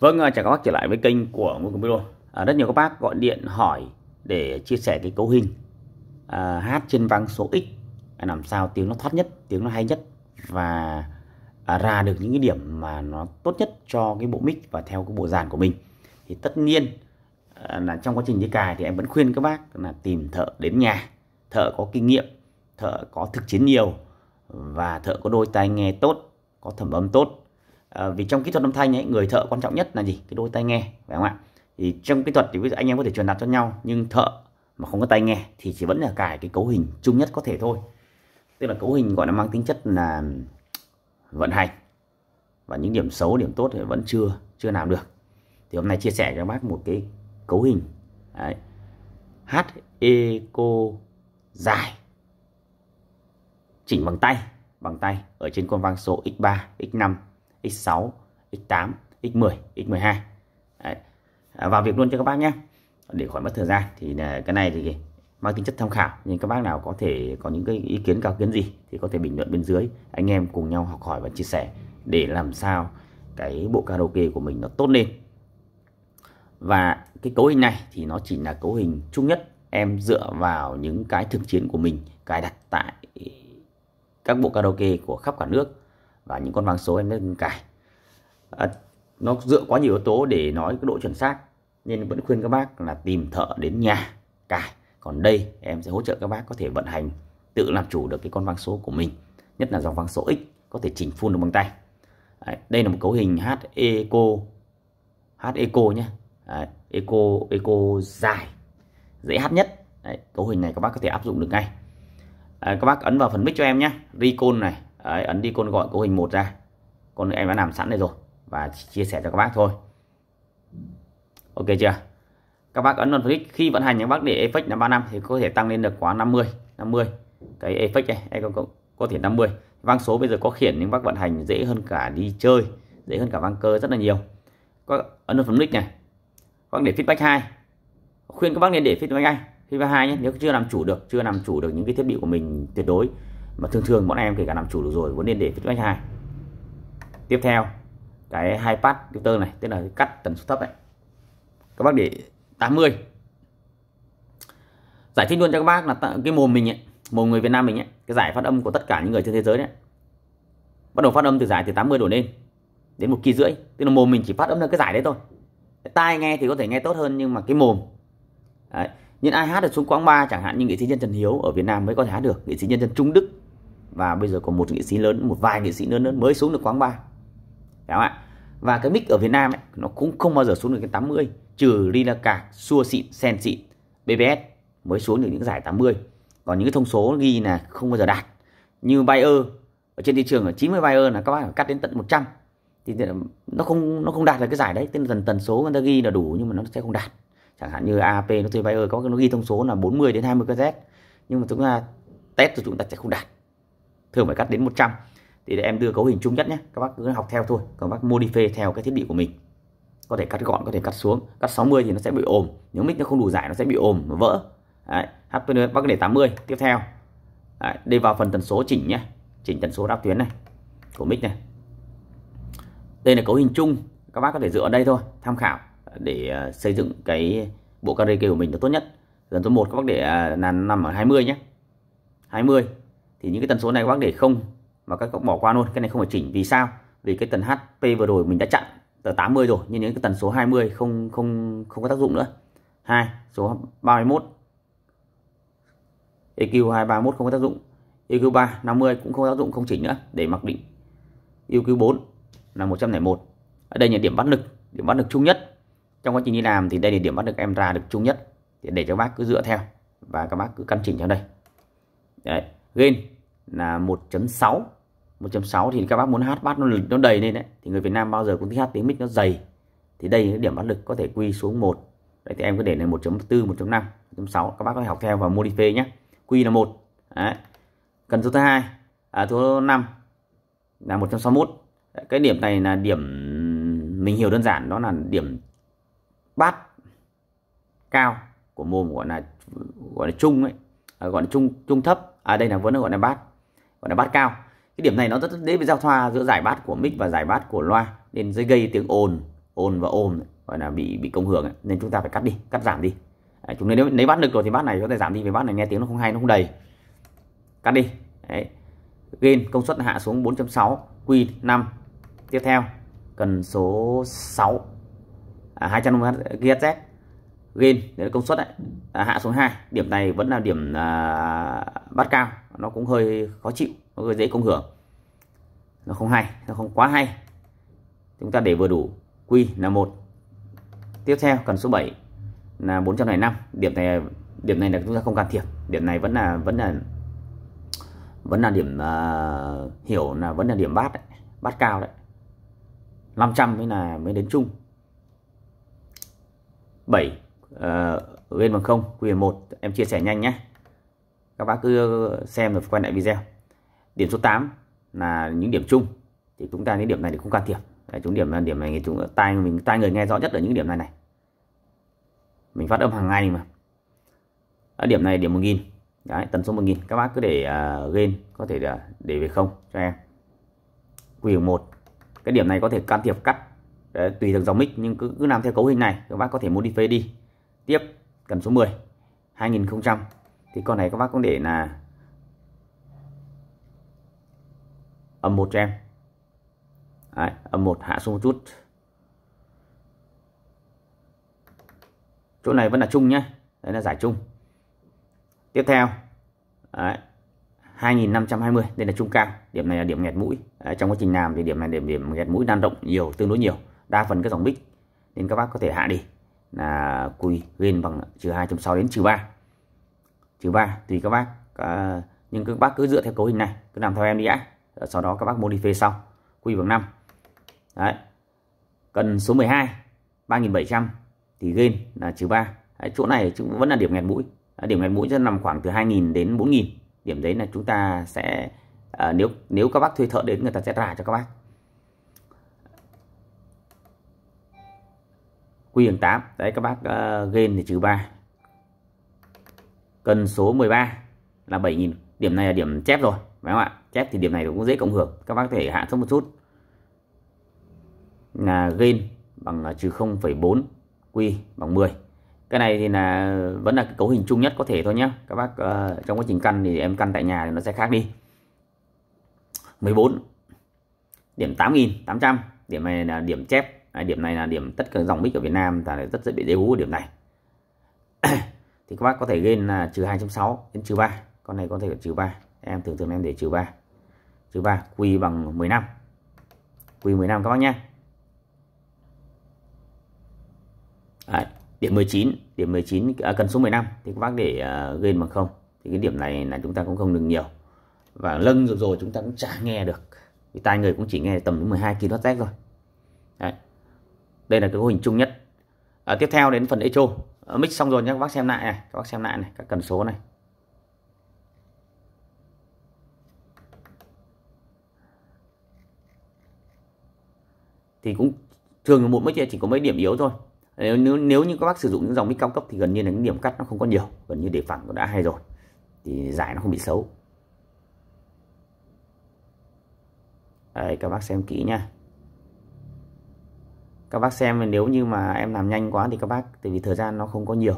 Vâng, à, chào các bác trở lại với kênh của Ngô Cường Video. À, rất nhiều các bác gọi điện hỏi để chia sẻ cái cấu hình à, hát trên vang số X à, làm sao tiếng nó thoát nhất, tiếng nó hay nhất và à, ra được những cái điểm mà nó tốt nhất cho cái bộ mic và theo cái bộ dàn của mình. Thì tất nhiên à, là trong quá trình đi cài thì em vẫn khuyên các bác là tìm thợ đến nhà, thợ có kinh nghiệm, thợ có thực chiến nhiều và thợ có đôi tai nghe tốt, có thẩm âm tốt Ờ, vì trong kỹ thuật âm thanh ấy người thợ quan trọng nhất là gì cái đôi tai nghe phải không ạ thì trong kỹ thuật thì anh em có thể truyền đạt cho nhau nhưng thợ mà không có tai nghe thì chỉ vẫn là cài cái cấu hình chung nhất có thể thôi tức là cấu hình gọi là mang tính chất là vận hành và những điểm xấu điểm tốt thì vẫn chưa chưa làm được thì hôm nay chia sẻ cho bác một cái cấu hình Đấy. hát eco dài chỉnh bằng tay bằng tay ở trên con vang số x3 x5 x6 x8 x10 x12 Đấy. À, vào việc luôn cho các bác nhé để khỏi mất thời gian thì là cái này thì mang tính chất tham khảo nhưng các bác nào có thể có những cái ý kiến cao kiến gì thì có thể bình luận bên dưới anh em cùng nhau học hỏi và chia sẻ để làm sao cái bộ karaoke của mình nó tốt lên và cái cấu hình này thì nó chỉ là cấu hình chung nhất em dựa vào những cái thực chiến của mình cài đặt tại các bộ karaoke của khắp cả nước và những con vàng số em đang cài à, nó dựa quá nhiều yếu tố để nói cái độ chuẩn xác nên vẫn khuyên các bác là tìm thợ đến nhà cài còn đây em sẽ hỗ trợ các bác có thể vận hành tự làm chủ được cái con vang số của mình nhất là dòng vang số X có thể chỉnh phun được bằng tay Đấy, đây là một cấu hình H Eco H Eco nhé Eco Eco dài dễ hát nhất Đấy, cấu hình này các bác có thể áp dụng được ngay à, các bác ấn vào phần mic cho em nhé Recon này Đấy, ấn đi con gọi cấu hình một ra con em đã làm sẵn đây rồi và chia sẻ cho các bác thôi ok chưa các bác ấn on click khi vận hành các bác để effect là 3 năm thì có thể tăng lên được quá 50 50 cái effect này em có, có, có thể 50 vang số bây giờ có khiển nhưng bác vận hành dễ hơn cả đi chơi dễ hơn cả vang cơ rất là nhiều có ấn on click này các bác để feedback 2 khuyên các bác nên để feedback 2 feedback 2 nhé nếu chưa làm chủ được chưa làm chủ được những cái thiết bị của mình tuyệt đối mà thường thường bọn em kể cả làm chủ được rồi vẫn nên để feedback hai tiếp theo cái hai pass filter này tức là cắt tần số thấp này các bác để 80 giải thích luôn cho các bác là cái mồm mình ấy, mồm người Việt Nam mình ấy, cái giải phát âm của tất cả những người trên thế giới đấy bắt đầu phát âm từ giải từ 80 đổ lên đến một kỳ rưỡi tức là mồm mình chỉ phát âm ra cái giải đấy thôi tai nghe thì có thể nghe tốt hơn nhưng mà cái mồm đấy. nhưng ai hát được xuống quãng ba chẳng hạn như nghệ sĩ nhân Trần Hiếu ở Việt Nam mới có thể hát được nghệ sĩ nhân dân Trung Đức và bây giờ còn một nghệ sĩ lớn một vài nghệ sĩ lớn lớn mới xuống được quán ba đúng không ạ và cái mic ở Việt Nam ấy, nó cũng không bao giờ xuống được cái 80 trừ Lina Cạc, Xua xịn, Sen xịn, BBS mới xuống được những giải 80 còn những cái thông số ghi là không bao giờ đạt như Bayer ở trên thị trường ở 90 Bayer là các bạn cắt đến tận 100 thì nó không nó không đạt được cái giải đấy tên tần tần số người ta ghi là đủ nhưng mà nó sẽ không đạt chẳng hạn như ap nó chơi Bayer có nó ghi thông số là 40 đến 20 kz nhưng mà chúng ta test rồi chúng ta sẽ không đạt thường phải cắt đến 100 thì để em đưa cấu hình chung nhất nhé các bác cứ học theo thôi còn bác modify theo cái thiết bị của mình có thể cắt gọn có thể cắt xuống cắt 60 thì nó sẽ bị ồm nếu mic nó không đủ dài nó sẽ bị ồm và vỡ Đấy, HP bác để 80 tiếp theo Đấy, đi vào phần tần số chỉnh nhé chỉnh tần số đáp tuyến này của mic này đây là cấu hình chung các bác có thể dựa ở đây thôi tham khảo để ờ, xây dựng cái bộ karaoke của mình nó tốt nhất dần số 1 các bác để ờ, là nằm ở 20 nhé 20 thì những cái tần số này các bác để không và các bác bỏ qua luôn cái này không phải chỉnh vì sao vì cái tần HP vừa rồi mình đã chặn tờ 80 rồi nhưng những cái tần số 20 không không không có tác dụng nữa hai số 31 EQ 231 không có tác dụng EQ 3 50 cũng không có tác dụng không chỉnh nữa để mặc định EQ 4 là 101 ở đây là điểm bắt lực điểm bắt lực chung nhất trong quá trình đi làm thì đây là điểm bắt lực em ra được chung nhất để, để cho bác cứ dựa theo và các bác cứ căn chỉnh theo đây đấy gain là 1.6 1.6 thì các bác muốn hát bát nó lực nó đầy lên đấy thì người Việt Nam bao giờ cũng thích hát tiếng mic nó dày thì đây cái điểm bát lực có thể quy xuống 1 đấy thì em cứ để này 1.4 1.5 1.6 các bác có thể học theo và modify nhé quy là 1 đấy. cần số thứ hai à, số 5 là 161 đấy, cái điểm này là điểm mình hiểu đơn giản đó là điểm bát cao của mồm gọi là gọi là trung ấy à, gọi là trung trung thấp à đây là vẫn là gọi là bát gọi là bát cao cái điểm này nó rất dễ bị giao thoa giữa giải bát của mic và giải bát của loa nên dễ gây tiếng ồn ồn và ồn gọi là bị bị công hưởng nên chúng ta phải cắt đi cắt giảm đi Đấy, chúng nếu lấy bát được rồi thì bát này có thể giảm đi vì bát này nghe tiếng nó không hay nó không đầy cắt đi Đấy. gain công suất hạ xuống 4.6 q 5 tiếp theo cần số 6 à, 200 GHz gain công suất đấy à, hạ xuống 2 điểm này vẫn là điểm à, bát cao nó cũng hơi khó chịu nó hơi dễ công hưởng nó không hay nó không quá hay chúng ta để vừa đủ quy là một tiếp theo cần số 7 là 405 điểm này điểm này là chúng ta không can thiệp điểm này vẫn là vẫn là vẫn là điểm uh, hiểu là vẫn là điểm bát đấy. bát cao đấy 500 mới là mới đến chung 7 uh, ờ, bên bằng không quy 1 em chia sẻ nhanh nhé các bác cứ xem và quay lại video điểm số 8 là những điểm chung thì chúng ta đến điểm này thì không can thiệp Đấy, chúng điểm là điểm này chúng tai mình tai người nghe rõ nhất ở những điểm này này mình phát âm hàng ngày mà ở điểm này điểm 1000 Đấy, tần số 1000 các bác cứ để uh, gain có thể để, à, để về không cho em quy một cái điểm này có thể can thiệp cắt Đấy, tùy theo dòng mic nhưng cứ, cứ làm theo cấu hình này các bác có thể modify đi tiếp cần số 10 2000 thì con này các bác cũng để là âm một cho em Đấy, âm một hạ xuống một chút chỗ này vẫn là chung nhé đấy là giải chung tiếp theo đấy, 2520 đây là trung cao điểm này là điểm nghẹt mũi đấy, trong quá trình làm thì điểm này điểm điểm nghẹt mũi lan rộng nhiều tương đối nhiều đa phần các dòng bích nên các bác có thể hạ đi là quy lên bằng trừ hai 2 sáu đến trừ ba trừ 3 tùy các bác à, nhưng các bác cứ dựa theo cấu hình này cứ làm theo em đi ạ. sau đó các bác modify sau quy bằng 5 đấy cần số 12 3700 thì gain là trừ 3 đấy, chỗ này chúng vẫn là điểm nghẹt mũi điểm nghẹt mũi sẽ nằm khoảng từ 2.000 đến 4.000 điểm đấy là chúng ta sẽ à, nếu nếu các bác thuê thợ đến người ta sẽ trả cho các bác quy bằng 8 đấy các bác uh, à, gain thì trừ 3 cân số 13 là 7.000 điểm này là điểm chép rồi phải không ạ chép thì điểm này cũng dễ cộng hưởng các bác thể hạ thấp một chút là gain bằng à, trừ 0,4 q bằng 10 cái này thì là vẫn là cấu hình chung nhất có thể thôi nhé các bác uh, trong quá trình căn thì em căn tại nhà thì nó sẽ khác đi 14 điểm 8.800 điểm này là điểm chép điểm này là điểm tất cả dòng mic ở Việt Nam là rất dễ bị đế hú điểm này thì các bác có thể lên là trừ 2.6 đến trừ 3 con này có thể là trừ 3 em thường thường em để trừ 3 trừ 3 quy bằng 15 quy 15 các bác nhé Đấy, điểm 19 điểm 19 à, cần số 15 thì các bác để uh, à, gain bằng không thì cái điểm này là chúng ta cũng không được nhiều và lưng rồi rồi chúng ta cũng chả nghe được vì tai người cũng chỉ nghe tầm đến 12 kW thôi Đấy. đây là cái hình chung nhất à, tiếp theo đến phần echo Ờ, mix xong rồi nhé các bác xem lại này các bác xem lại này các cần số này thì cũng thường một mic chỉ có mấy điểm yếu thôi nếu, nếu nếu như các bác sử dụng những dòng mic cao cấp thì gần như là những điểm cắt nó không có nhiều gần như để phẳng cũng đã hay rồi thì giải nó không bị xấu đây các bác xem kỹ nha các bác xem nếu như mà em làm nhanh quá thì các bác tại vì thời gian nó không có nhiều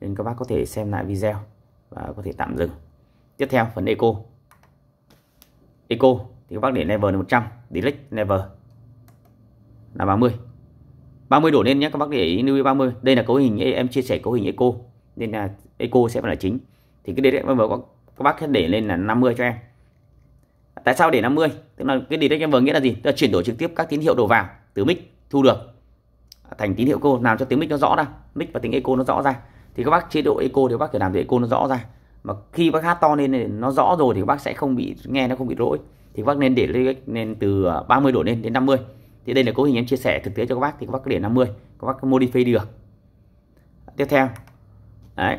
nên các bác có thể xem lại video và có thể tạm dừng tiếp theo phần eco eco thì các bác để level 100 delete level là 30 30 đổ lên nhé các bác để ý lưu ý 30 đây là cấu hình em chia sẻ cấu hình eco nên là eco sẽ là chính thì cái delete level các bác sẽ để lên là 50 cho em tại sao để 50 tức là cái delete level nghĩa là gì tức là chuyển đổi trực tiếp các tín hiệu đổ vào từ mic thu được thành tín hiệu cô làm cho tiếng mic nó rõ ra mic và tiếng echo nó rõ ra thì các bác chế độ echo thì các bác phải làm để echo nó rõ ra mà khi bác hát to lên nó rõ rồi thì các bác sẽ không bị nghe nó không bị lỗi thì các bác nên để lên, lên từ 30 à, độ lên đến 50 thì đây là cấu hình em chia sẻ thực tế cho các bác thì các bác cứ để 50 các bác modify được tiếp theo đấy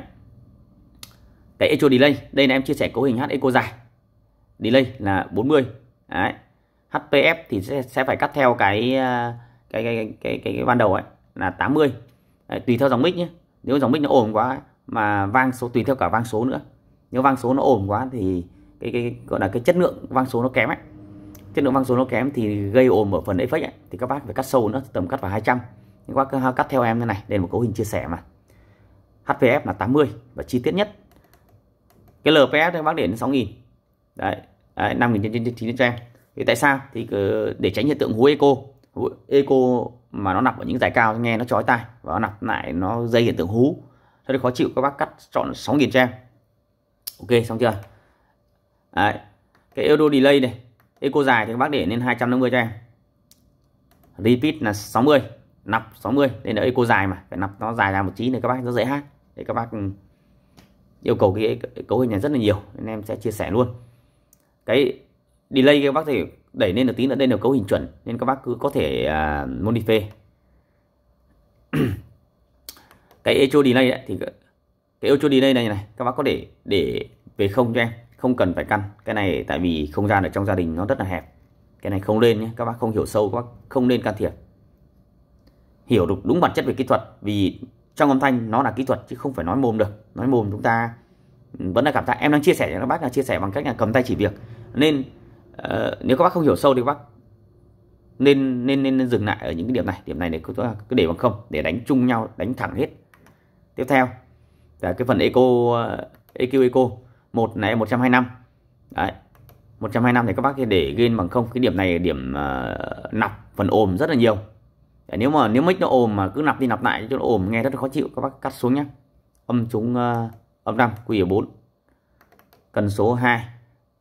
cái echo delay đây là em chia sẻ cấu hình hát echo dài delay là 40 đấy HPF thì sẽ, sẽ phải cắt theo cái uh, cái cái cái cái, cái, ban đầu ấy là 80 đấy, tùy theo dòng mic nhé nếu dòng mic nó ổn quá mà vang số tùy theo cả vang số nữa nếu vang số nó ổn quá thì cái cái gọi là cái chất lượng vang số nó kém ấy chất lượng vang số nó kém thì gây ồn ở phần effect ấy thì các bác phải cắt sâu nữa tầm cắt vào 200 nhưng các bác cắt theo em như này đây là một cấu hình chia sẻ mà HVF là 80 và chi tiết nhất cái LPS các bác để đến 6.000 đấy, đấy 5.000 cho em thì tại sao thì để tránh hiện tượng hú eco eco mà nó nạp ở những giải cao nghe nó chói tai và nó nạp lại nó dây hiện tượng hú rất nên khó chịu các bác cắt chọn 6 nghìn trang ok xong chưa Đấy. cái Euro delay này eco dài thì các bác để lên 250 trang repeat là 60 nạp 60 đây là eco dài mà phải nạp nó dài ra một tí này các bác nó dễ hát để các bác ừ, yêu cầu cái cấu hình này rất là nhiều nên em sẽ chia sẻ luôn cái delay các bác thì đẩy lên được tí nữa đây là cấu hình chuẩn nên các bác cứ có thể à, modify cái echo delay ấy, thì cái echo delay này này các bác có để để về không cho em không cần phải căn cái này tại vì không gian ở trong gia đình nó rất là hẹp cái này không lên nhé các bác không hiểu sâu các bác không nên can thiệp hiểu được đúng bản chất về kỹ thuật vì trong âm thanh nó là kỹ thuật chứ không phải nói mồm được nói mồm chúng ta vẫn là cảm giác em đang chia sẻ cho các bác là chia sẻ bằng cách là cầm tay chỉ việc nên uh, nếu các bác không hiểu sâu thì các bác nên nên nên, nên dừng lại ở những cái điểm này điểm này để cứ, cứ để bằng không để đánh chung nhau đánh thẳng hết tiếp theo là cái phần eco ờ, EQ eco một này 125 đấy 125 thì các bác để gain bằng không cái điểm này điểm uh, nọc phần ôm rất là nhiều để nếu mà nếu mic nó ôm mà cứ nạp đi nạp lại cho nó ôm nghe rất là khó chịu các bác cắt xuống nhé âm chúng uh, âm 5 quy 4 cần số 2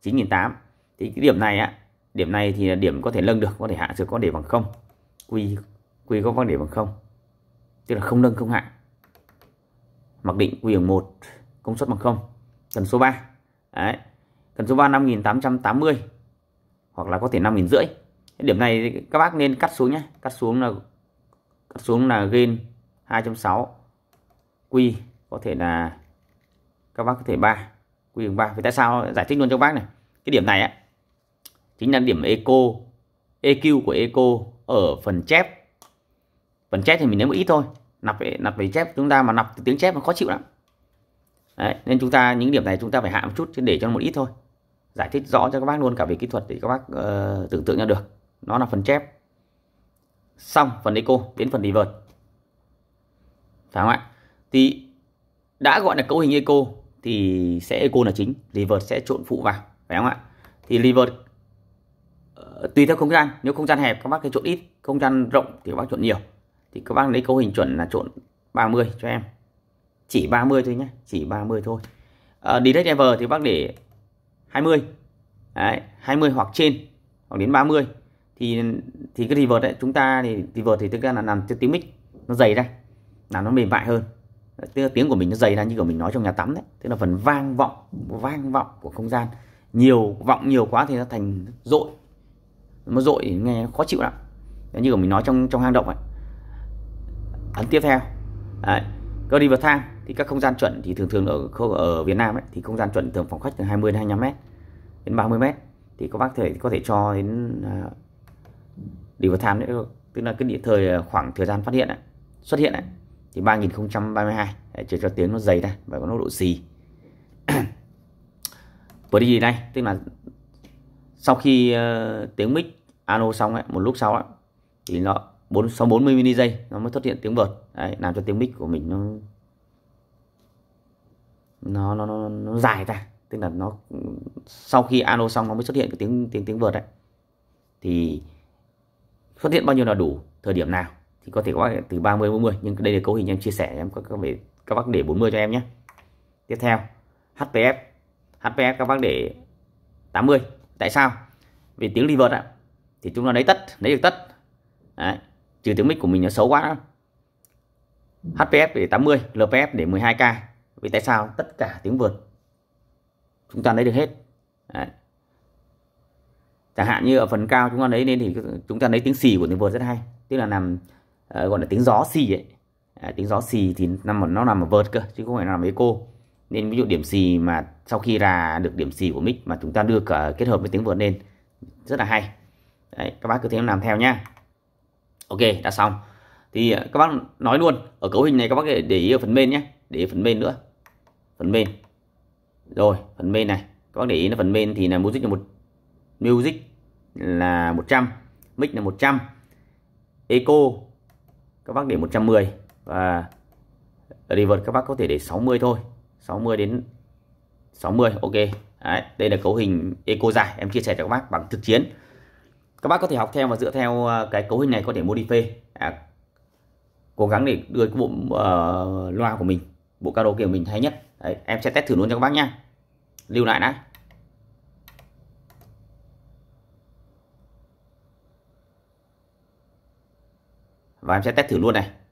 9.800 thì cái điểm này á điểm này thì là điểm có thể nâng được có thể hạ được có để bằng không quy quy có vấn đề bằng không tức là không nâng không hạ mặc định quy bằng một công suất bằng không cần số 3 đấy cần số 3 5880 hoặc là có thể 5 rưỡi điểm này các bác nên cắt xuống nhé cắt xuống là cắt xuống là gain 2.6 quy có thể là các bác có thể 3 quy bằng 3 vì tại sao giải thích luôn cho các bác này cái điểm này á chính là điểm eco EQ của eco ở phần chép phần chép thì mình nếm ít thôi nạp về nạp về chép chúng ta mà nạp từ tiếng chép nó khó chịu lắm Đấy, nên chúng ta những điểm này chúng ta phải hạ một chút để cho nó một ít thôi giải thích rõ cho các bác luôn cả về kỹ thuật để các bác uh, tưởng tượng ra được nó là phần chép xong phần eco đến phần revert phải không ạ thì đã gọi là cấu hình eco thì sẽ eco là chính revert sẽ trộn phụ vào phải không ạ thì revert Ờ, tùy theo không gian nếu không gian hẹp các bác cái trộn ít không gian rộng thì các bác trộn nhiều thì các bác lấy cấu hình chuẩn là trộn 30 cho em chỉ 30 thôi nhé chỉ 30 thôi à, ờ, direct ever thì bác để 20 Đấy, 20 hoặc trên hoặc đến 30 thì thì cái reverse đấy chúng ta thì reverse thì tức là làm cho tiếng mic nó dày ra làm nó mềm mại hơn tức là tiếng của mình nó dày ra như của mình nói trong nhà tắm đấy tức là phần vang vọng vang vọng của không gian nhiều vọng nhiều quá thì nó thành rội nó dội nghe khó chịu lắm Đấy, như mình nói trong trong hang động ấy ấn tiếp theo Đấy. Go đi vào thang thì các không gian chuẩn thì thường thường ở ở Việt Nam ấy, thì không gian chuẩn thường phòng khách từ 20 đến 25 mét đến 30 mét thì các bác thể có thể cho đến à, đi vào thang nữa tức là cái địa thời à, khoảng thời gian phát hiện ấy, xuất hiện ấy, thì 3032 để chờ cho tiếng nó dày ra và có độ xì vừa đi gì đây tức là sau khi uh, tiếng mic alo xong ấy một lúc sau ấy thì nó bốn sau 40 mini giây nó mới xuất hiện tiếng vượt đấy làm cho tiếng mic của mình nó nó nó nó, nó dài ra tức là nó sau khi alo xong nó mới xuất hiện cái tiếng tiếng tiếng vượt đấy thì xuất hiện bao nhiêu là đủ thời điểm nào thì có thể có từ 30 40 nhưng đây là cấu hình em chia sẻ em có các về các bác để 40 cho em nhé tiếp theo HPF HPF các bác để 80 tại sao vì tiếng reverb ạ thì chúng ta lấy tất lấy được tất Đấy. trừ tiếng mic của mình nó xấu quá HPF để 80 LPF để 12k vì tại sao tất cả tiếng vượt chúng ta lấy được hết Đấy. chẳng hạn như ở phần cao chúng ta lấy nên thì chúng ta lấy tiếng xì của tiếng vượt rất hay tức là nằm uh, gọi là tiếng gió xì ấy à, tiếng gió xì thì nằm nó nằm ở vợt cơ chứ không phải nằm với cô nên ví dụ điểm xì mà sau khi ra được điểm xì của mic mà chúng ta đưa cả kết hợp với tiếng vượt lên rất là hay Đấy, các bác cứ thế làm theo nhá ok đã xong thì ờ, các bác nói luôn ở cấu hình này các bác để ý ở phần bên nhé để ý phần bên nữa phần bên rồi phần bên này các bác để ý là phần bên thì là music là một music là 100 mic là 100 eco các bác để 110 và reverb các bác có thể để 60 thôi 60 đến 60 ok Đấy, đây là cấu hình eco dài em chia sẻ cho các bác bằng thực chiến các bác có thể học theo và dựa theo ờ, cái cấu hình này có thể modify à, cố gắng để đưa cái bộ uh, loa của mình bộ karaoke của mình hay nhất Đấy, em sẽ test thử luôn cho các bác nhá lưu lại đã và em sẽ test thử luôn này